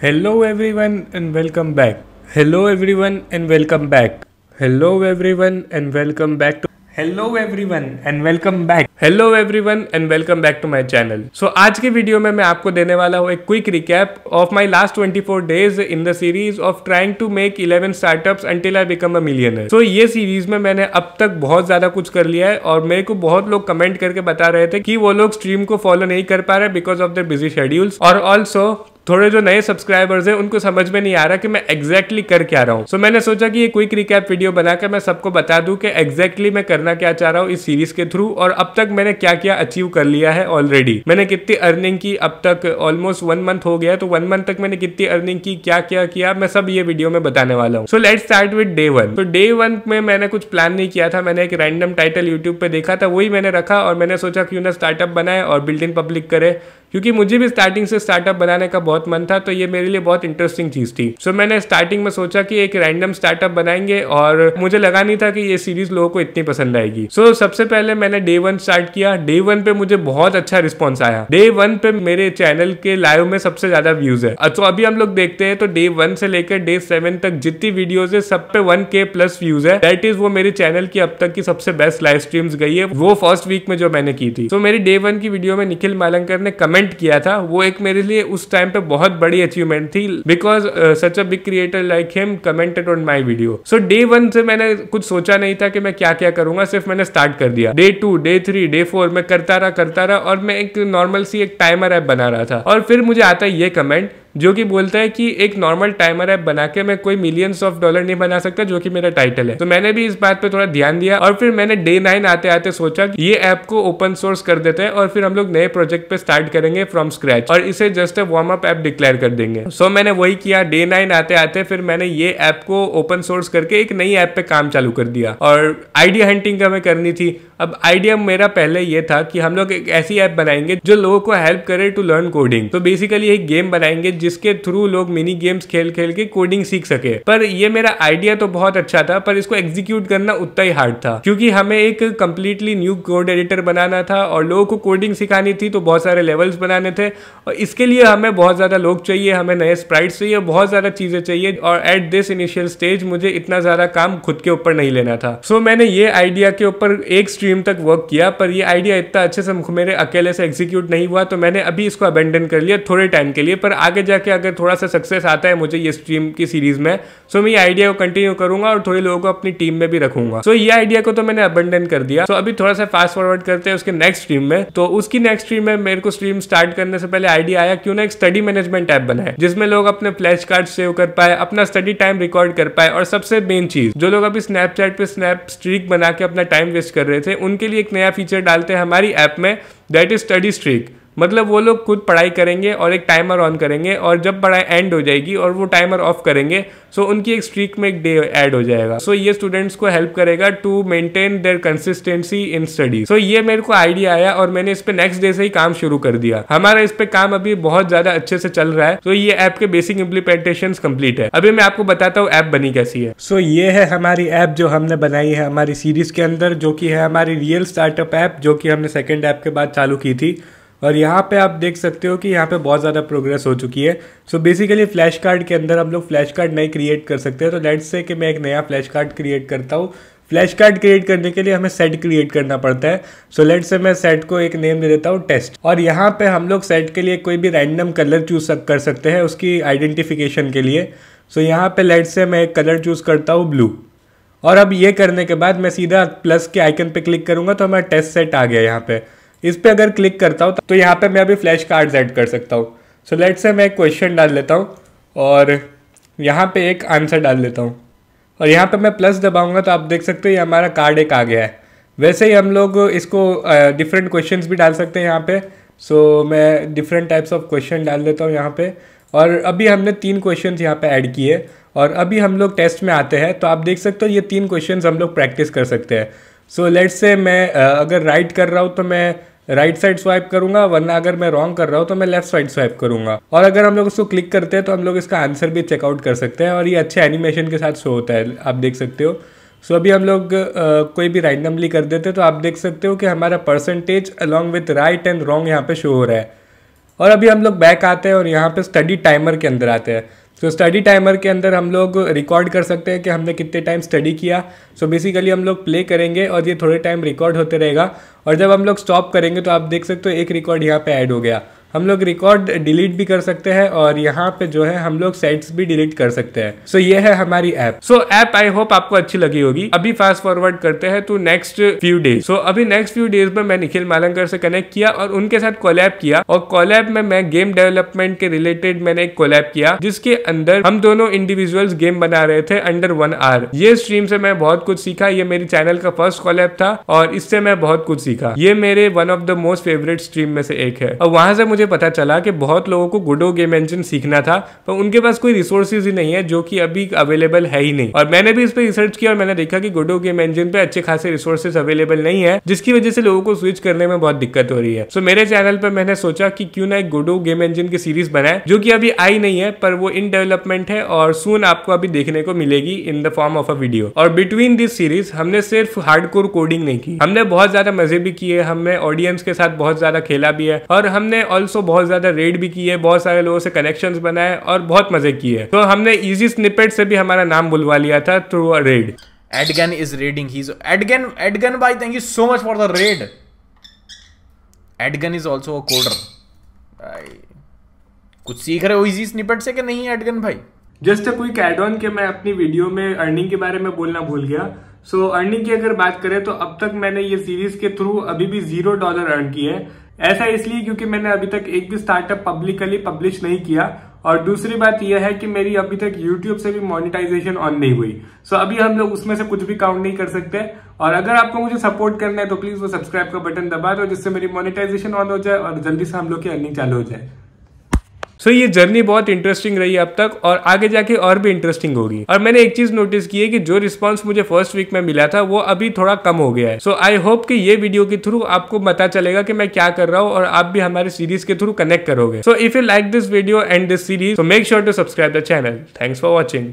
Hello everyone and welcome back. Hello everyone and welcome back. Hello everyone and welcome back to Hello everyone and welcome back hello everyone and welcome back to my channel so आज के video में मैं आपको देने वाला हूँ एक quick recap of my last 24 days in the series of trying to make 11 startups until I become a millionaire so ये सीरीज में मैंने अब तक बहुत ज्यादा कुछ कर लिया है और मेरे को बहुत लोग कमेंट करके बता रहे थे कि वो लोग स्ट्रीम को फॉलो नहीं कर पा रहे because of the busy schedules और ऑल्सो थोड़े जो नए सब्सक्राइबर्स हैं उनको समझ में नहीं आ रहा कि मैं एग्जैक्टली exactly कर क्या रहा हूँ सो so, मैंने सोचा कि ये क्विक रिकैप वीडियो बनाकर मैं सबको बता दूं कि एग्जैक्टली exactly मैं करना क्या चाह रहा हूँ इस सीरीज के थ्रू और अब तक तक मैंने क्या क्या अचीव कर लिया है ऑलरेडी मैंने कितनी अर्निंग की अब तक ऑलमोस्ट वन मंथ हो गया तो वन मंथ तक मैंने कितनी अर्निंग की क्या क्या किया मैं सब ये वीडियो में बताने वाला हूँ so let start with day one तो डे वन में मैंने कुछ प्लान नहीं किया था मैंने एक रैंडम टाइटल यूट्यूब पे देखा था वही मैंने रखा और मैंने सोचा क्यों ना स्टार्टअप बनाए और बिल्ड इन पब्लिक करे क्योंकि मुझे भी स्टार्टिंग से स्टार्टअप बनाने का बहुत मन था तो ये मेरे लिए बहुत इंटरेस्टिंग चीज़ थी सो so, मैंने स्टार्टिंग में सोचा कि एक रैंडम स्टार्टअप बनाएंगे और मुझे लगा नहीं था कि ये सीरीज लोगों को इतनी पसंद आएगी सो so, सबसे पहले मैंने डे वन स्टार्ट किया डे वन पे मुझे बहुत अच्छा रिस्पॉन्स आया डे वन पे मेरे चैनल के लाइव में सबसे ज्यादा व्यूज है तो अभी हम लोग देखते हैं तो डे वन से लेकर डे सेवन तक जितनी वीडियोज है सब पे वन के प्लस व्यूज है दैट इज वो मेरे चैनल की अब तक की सबसे बेस्ट लाइव स्ट्रीम्स गई है वो फर्स्ट वीक में जो मैंने की थी तो so, मेरी डे वन की वीडियो में निखिल मालंकर ने कमेंट कमेंट किया था वो एक मेरे लिए उस टाइम पे बहुत बड़ी अचीवमेंट थी because such a big creator like him commented on my video so day one से मैंने कुछ सोचा नहीं था कि मैं क्या क्या करूंगा सिर्फ मैंने स्टार्ट कर दिया day two day three day four मैं करता रहा करता रहा और मैं एक नॉर्मल सी एक टाइमर ऐप बना रहा था और फिर मुझे आता ये कमेंट जो कि बोलता है कि एक नॉर्मल टाइमर ऐप बना के मैं कोई मिलियंस ऑफ डॉलर नहीं बना सकता जो कि मेरा टाइटल है तो मैंने भी इस बात पर थोड़ा ध्यान दिया और फिर मैंने डे नाइन आते आते सोचा कि ये ऐप को ओपन सोर्स कर देते हैं और फिर हम लोग नए प्रोजेक्ट पे स्टार्ट करेंगे फ्रॉम स्क्रैच और इसे just a warm up app declare कर देंगे सो so, मैंने वही किया डे नाइन आते आते फिर मैंने ये ऐप को ओपन सोर्स करके एक नई ऐप पे काम चालू कर दिया और आइडिया हंटिंग हमें करनी थी अब आइडिया मेरा पहले ये था कि हम लोग एक ऐसी ऐप बनाएंगे जो लोगों को हेल्प करे टू लर्न कोडिंग तो बेसिकली एक गेम बनाएंगे जिसके थ्रू लोग मिनी गेम्स खेल खेल के कोडिंग सीख सके पर ये मेरा आइडिया तो बहुत अच्छा था पर इसको एग्जीक्यूट करना उतना ही हार्ड था क्योंकि हमें एक कम्प्लीटली न्यू कोड एडिटर बनाना था और लोगों को कोडिंग सिखानी थी तो बहुत सारे लेवल्स बनाने थे और इसके लिए हमें बहुत ज़्यादा लोग चाहिए हमें नए स्प्राइट्स चाहिए बहुत ज़्यादा चीज़ें चाहिए और एट दिस इनिशियल स्टेज मुझे इतना ज़्यादा काम खुद के ऊपर नहीं लेना था सो so, मैंने ये आइडिया के ऊपर एक स्ट्रीम तक वर्क किया पर ये आइडिया इतना अच्छे से मेरे अकेले से एग्जीक्यूट नहीं हुआ तो मैंने अभी इसको अबेंडन कर लिया थोड़े टाइम के लिए पर आगे जाके अगर थोड़ा सा सक्सेस आता है मुझे ये स्ट्रीम की सीरीज में सो मैं ये आइडिया को कंटिन्यू करूंगा और थोड़े लोगों को अपनी टीम में भी रखूंगा सो ये आइडिया को तो मैंने अबंडन कर दिया सो अभी थोड़ा सा फास्ट फॉरवर्ड करते हैं उसके नेक्स्ट स्ट्रीम में तो उसकी नेक्स्ट स्ट्रीम में मेरे को स्ट्रीम स्टार्ट करने से पहले आइडिया आया क्यों ना एक स्टडी मैनेजमेंट ऐप बनाए जिसमें लोग अपने फ्लैश कार्ड सेव कर पाए अपना स्टडी टाइम रिकॉर्ड कर पाए और सबसे मेन चीज जो लोग अभी स्नैपचैट पे स्नैप स्ट्रीक बना के अपना टाइम वेस्ट कर रहे थे उनके लिए एक नया फीचर डालते हैं हमारी ऐप में दैट इज स्टडी स्ट्रीक मतलब वो लोग खुद पढ़ाई करेंगे और एक टाइमर ऑन करेंगे और जब पढ़ाई एंड हो जाएगी और वो टाइमर ऑफ करेंगे सो उनकी एक स्ट्रीक में एक डे ऐड हो जाएगा सो ये स्टूडेंट्स को हेल्प करेगा to maintain their consistency in study so ये मेरे को आइडिया आया और मैंने इस पर नेक्स्ट डे से ही काम शुरू कर दिया हमारा इस पर काम अभी बहुत ज्यादा अच्छे से चल रहा है तो ये ऐप के बेसिक इम्प्लीमेंटेशन कम्प्लीट है अभी मैं आपको बताता हूँ ऐप बनी कैसी है सो ये है हमारी ऐप जो हमने बनाई है हमारी सीरीज के अंदर जो की है हमारी रियल स्टार्टअप ऐप जो की हमने सेकेंड ऐप के बाद चालू की थी और यहाँ पे आप देख सकते हो कि यहाँ पे बहुत ज़्यादा प्रोग्रेस हो चुकी है सो बेसिकली फ्लैश कार्ड के अंदर हम लोग फ्लैश कार्ड नए क्रिएट कर सकते हैं तो लेट्स से कि मैं एक नया फ्लैश कार्ड क्रिएट करता हूँ फ्लैश कार्ड क्रिएट करने के लिए हमें सेट क्रिएट करना पड़ता है सो लेट से मैं सेट को एक नेम दे देता हूँ टेस्ट और यहाँ पर हम लोग सेट के लिए कोई भी रैंडम कलर चूज कर सकते हैं उसकी आइडेंटिफिकेशन के लिए सो यहाँ पर लेट्स से मैं एक कलर चूज़ करता हूँ ब्लू और अब ये करने के बाद मैं सीधा प्लस के आइकन पे क्लिक करूँगा तो हमारा टेस्ट सेट आ गया यहाँ पे इस पर अगर क्लिक करता हूँ तो यहाँ पर मैं अभी फ्लैश कार्ड्स एड कर सकता हूँ सो लेट से मैं एक क्वेश्चन डाल लेता हूँ और यहाँ पे एक आंसर डाल लेता हूँ और यहाँ पे मैं प्लस दबाऊँगा तो आप देख सकते हो ये हमारा कार्ड एक आ गया है वैसे ही हम लोग इसको डिफरेंट क्वेश्चंस भी डाल सकते हैं यहाँ पे सो so, मैं डिफरेंट टाइप्स ऑफ क्वेश्चन डाल देता हूँ यहाँ पे और अभी हमने तीन क्वेश्चन यहाँ पे ऐड किए और अभी हम लोग टेस्ट में आते हैं तो आप देख सकते हो ये तीन क्वेश्चन हम लोग प्रैक्टिस कर सकते हैं सो लेट्स से मैं अगर राइट कर रहा हूँ तो मैं राइट साइड स्वाइप करूंगा वरना अगर मैं रॉन्ग कर रहा हूँ तो मैं लेफ्ट साइड स्वाइप करूंगा और अगर हम लोग इसको क्लिक करते हैं तो हम लोग इसका आंसर भी चेकआउट कर सकते हैं और ये अच्छे एनिमेशन के साथ शो होता है आप देख सकते हो सो so, अभी हम लोग कोई भी रैंडमली कर देते हैं तो आप देख सकते हो कि हमारा percentage along with right and wrong यहाँ पे शो हो रहा है और अभी हम लोग बैक आते हैं और यहाँ पे स्टडी टाइमर के अंदर आते हैं सो स्टडी टाइमर के अंदर हम लोग रिकॉर्ड कर सकते हैं कि हमने कितने टाइम स्टडी किया सो so, बेसिकली हम लोग प्ले करेंगे और ये थोड़े टाइम रिकॉर्ड होते रहेगा और जब हम लोग स्टॉप करेंगे तो आप देख सकते हो एक रिकॉर्ड यहाँ पे ऐड हो गया हम लोग रिकॉर्ड डिलीट भी कर सकते हैं और यहाँ पे जो है हम लोग सेट्स भी डिलीट कर सकते हैं सो so, ये है हमारी app so app I hope आपको अच्छी लगी होगी अभी फास्ट फॉरवर्ड करते हैं तो नेक्स्ट फ्यू डेज सो अभी नेक्स्ट फ्यू डेज में मैं निखिल मालंकर से कनेक्ट किया और उनके साथ कोलैब किया और कोलैब में मैं गेम डेवलपमेंट के रिलेटेड मैंने एक कोलैब किया जिसके अंदर हम दोनों इंडिविजुअल्स गेम बना रहे थे अंडर वन आर ये स्ट्रीम से मैं बहुत कुछ सीखा ये मेरे चैनल का फर्स्ट कोलैब था और इससे मैं बहुत कुछ सीखा ये मेरे one of the most favourite stream में से एक है और वहां से मुझे मुझे पता चला कि बहुत लोगों को गुडो गेम इंजन सीखना था पर उनके पास कोई रिसोर्सेज ही नहीं है जो कि अभी अवेलेबल है ही नहीं और मैंने भी इस पर रिसर्च किया और मैंने देखा कि गुडो गेम इंजन पे अच्छे खासे रिसोर्सेज अवेलेबल नहीं है जिसकी वजह से लोगों को स्विच करने में बहुत दिक्कत हो रही है सो मेरे चैनल पर मैंने सोचा कि क्यों ना एक गुडो गेम इंजन की सीरीज बनाए जो की अभी आई नहीं है पर वो इन डेवलपमेंट है और सुन आपको अभी देखने को मिलेगी in the form of a video और बिटवीन दिस सीरीज हमने सिर्फ हार्ड कोडिंग नहीं की हमने बहुत ज्यादा मजे भी किए हमने ऑडियंस के साथ बहुत ज्यादा खेला भी है और हमने ऑल्सो ऑल्सो बहुत ज़्यादा रेड भी की है बहुत सारे लोगों से कनेक्शन बनाए और बहुत मज़े किए तो हमने इजी स्निपेट से भी हमारा नाम बुलवा लिया था through a read Edgen is reading He's Edgen. Edgen, bhai, thank you so much for the raid. Edgen is also a coder. कुछ सीख रहे हो इजी स्निपेट से कि नहीं एडगन भाई just a quick add on के मैं अपनी वीडियो में अर्निंग के बारे में बोलना भूल गया सो so, अर्निंग की अगर बात करें तो अब तक मैंने ये सीरीज के थ्रू अभी भी जीरो डॉलर अर्न किए हैं ऐसा इसलिए क्योंकि मैंने अभी तक एक भी स्टार्टअप पब्लिकली पब्लिश नहीं किया और दूसरी बात यह है कि मेरी अभी तक YouTube से भी मोनिटाइजेशन ऑन नहीं हुई सो so अभी हम लोग उसमें से कुछ भी काउंट नहीं कर सकते और अगर आपको मुझे सपोर्ट करना है तो प्लीज वो सब्सक्राइब का बटन दबा दो जिससे मेरी मोनिटाइजेशन ऑन हो जाए और जल्दी से हम लोग की अर्निंग चालू हो जाए सो so, ये जर्नी बहुत इंटरेस्टिंग रही अब तक और आगे जाके और भी इंटरेस्टिंग होगी और मैंने एक चीज नोटिस की है कि जो रिस्पॉन्स मुझे फर्स्ट वीक में मिला था वो अभी थोड़ा कम हो गया है सो आई होप कि ये वीडियो के थ्रू आपको पता चलेगा कि मैं क्या कर रहा हूँ और आप भी हमारे सीरीज के थ्रू कनेक्ट करोगे so if you like this video and this series make sure to subscribe the channel thanks for watching